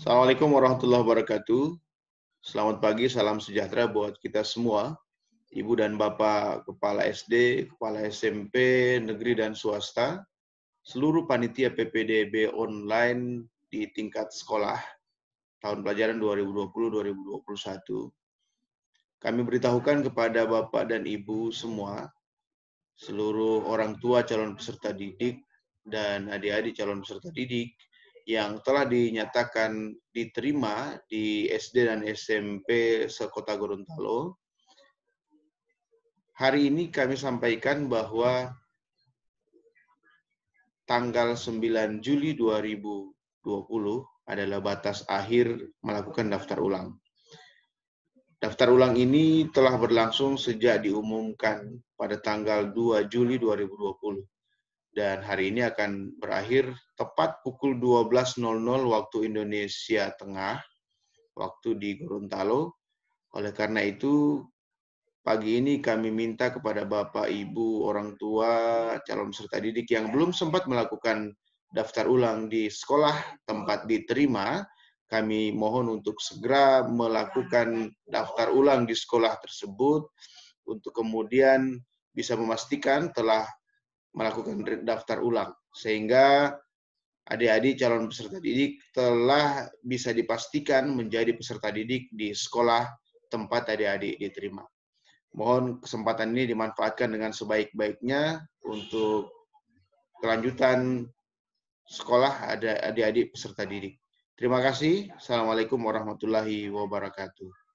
Assalamualaikum warahmatullahi wabarakatuh. Selamat pagi, salam sejahtera buat kita semua. Ibu dan Bapak Kepala SD, Kepala SMP, Negeri dan Swasta, seluruh panitia PPDB online di tingkat sekolah tahun pelajaran 2020-2021. Kami beritahukan kepada Bapak dan Ibu semua, seluruh orang tua calon peserta didik dan adik-adik calon peserta didik, yang telah dinyatakan diterima di SD dan SMP sekota Gorontalo. Hari ini kami sampaikan bahwa tanggal 9 Juli 2020 adalah batas akhir melakukan daftar ulang. Daftar ulang ini telah berlangsung sejak diumumkan pada tanggal 2 Juli 2020 dan hari ini akan berakhir tepat pukul 12.00 waktu Indonesia Tengah, waktu di Gorontalo. Oleh karena itu, pagi ini kami minta kepada Bapak, Ibu, orang tua, calon peserta didik yang belum sempat melakukan daftar ulang di sekolah tempat diterima, kami mohon untuk segera melakukan daftar ulang di sekolah tersebut untuk kemudian bisa memastikan telah melakukan daftar ulang sehingga adik-adik calon peserta didik telah bisa dipastikan menjadi peserta didik di sekolah tempat adik-adik diterima. Mohon kesempatan ini dimanfaatkan dengan sebaik-baiknya untuk kelanjutan sekolah adik-adik peserta didik. Terima kasih. Assalamualaikum warahmatullahi wabarakatuh.